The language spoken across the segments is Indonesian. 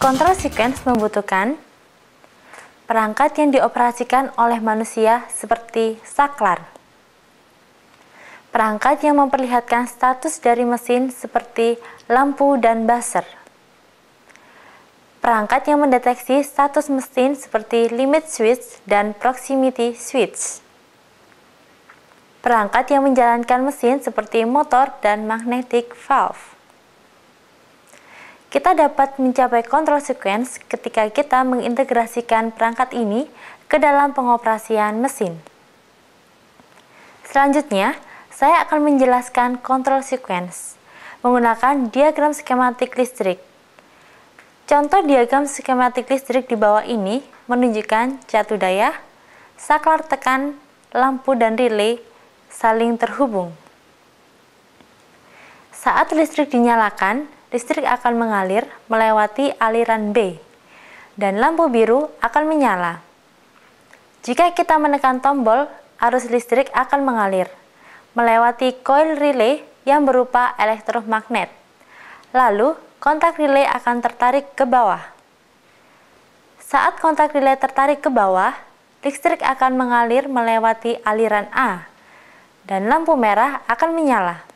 sequence membutuhkan perangkat yang dioperasikan oleh manusia seperti saklar. Perangkat yang memperlihatkan status dari mesin seperti lampu dan buzzer. Perangkat yang mendeteksi status mesin seperti limit switch dan proximity switch. Perangkat yang menjalankan mesin seperti motor dan magnetic valve kita dapat mencapai kontrol sequence ketika kita mengintegrasikan perangkat ini ke dalam pengoperasian mesin. Selanjutnya, saya akan menjelaskan kontrol sequence menggunakan diagram skematik listrik. Contoh diagram skematik listrik di bawah ini menunjukkan jatuh daya, saklar tekan, lampu dan relay saling terhubung. Saat listrik dinyalakan, listrik akan mengalir melewati aliran B, dan lampu biru akan menyala. Jika kita menekan tombol, arus listrik akan mengalir melewati coil relay yang berupa elektromagnet. Lalu, kontak relay akan tertarik ke bawah. Saat kontak relay tertarik ke bawah, listrik akan mengalir melewati aliran A, dan lampu merah akan menyala.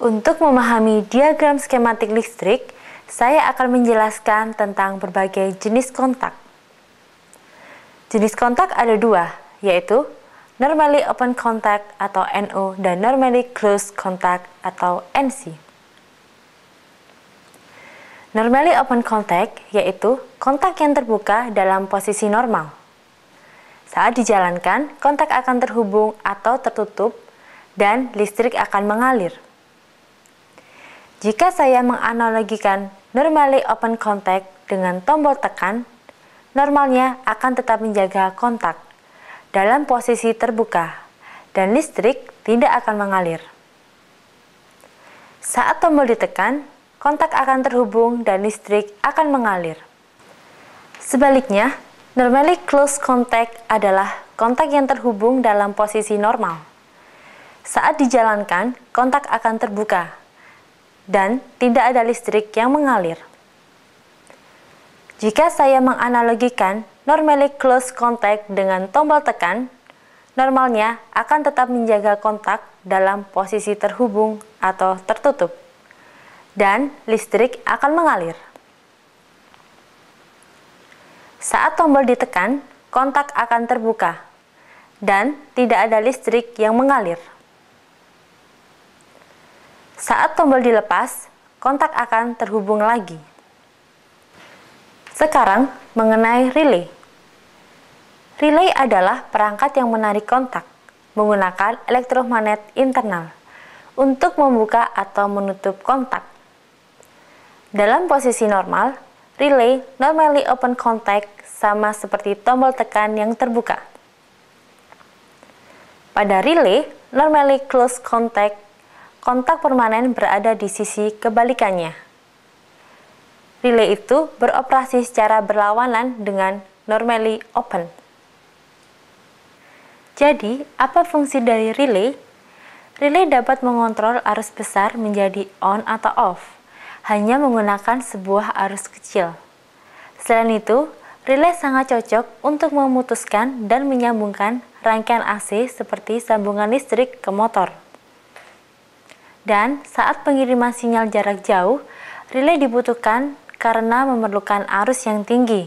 Untuk memahami diagram skematik listrik, saya akan menjelaskan tentang berbagai jenis kontak. Jenis kontak ada dua, yaitu normally open contact atau NO dan normally closed contact atau NC. Normally open contact yaitu kontak yang terbuka dalam posisi normal. Saat dijalankan, kontak akan terhubung atau tertutup dan listrik akan mengalir. Jika saya menganalogikan normally open contact dengan tombol tekan, normalnya akan tetap menjaga kontak dalam posisi terbuka dan listrik tidak akan mengalir. Saat tombol ditekan, kontak akan terhubung dan listrik akan mengalir. Sebaliknya, normally close contact adalah kontak yang terhubung dalam posisi normal. Saat dijalankan, kontak akan terbuka dan tidak ada listrik yang mengalir. Jika saya menganalogikan normally close contact dengan tombol tekan, normalnya akan tetap menjaga kontak dalam posisi terhubung atau tertutup, dan listrik akan mengalir. Saat tombol ditekan, kontak akan terbuka, dan tidak ada listrik yang mengalir. Saat tombol dilepas, kontak akan terhubung lagi. Sekarang mengenai relay. Relay adalah perangkat yang menarik kontak menggunakan elektromagnet internal untuk membuka atau menutup kontak. Dalam posisi normal, relay normally open contact sama seperti tombol tekan yang terbuka. Pada relay, normally close contact kontak permanen berada di sisi kebalikannya. Relay itu beroperasi secara berlawanan dengan normally open. Jadi, apa fungsi dari relay? Relay dapat mengontrol arus besar menjadi on atau off, hanya menggunakan sebuah arus kecil. Selain itu, relay sangat cocok untuk memutuskan dan menyambungkan rangkaian AC seperti sambungan listrik ke motor. Dan saat pengiriman sinyal jarak jauh, relay dibutuhkan karena memerlukan arus yang tinggi.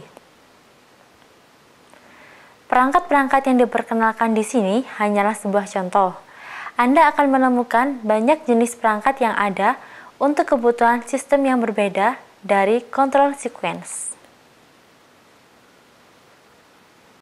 Perangkat-perangkat yang diperkenalkan di sini hanyalah sebuah contoh. Anda akan menemukan banyak jenis perangkat yang ada untuk kebutuhan sistem yang berbeda dari control sequence.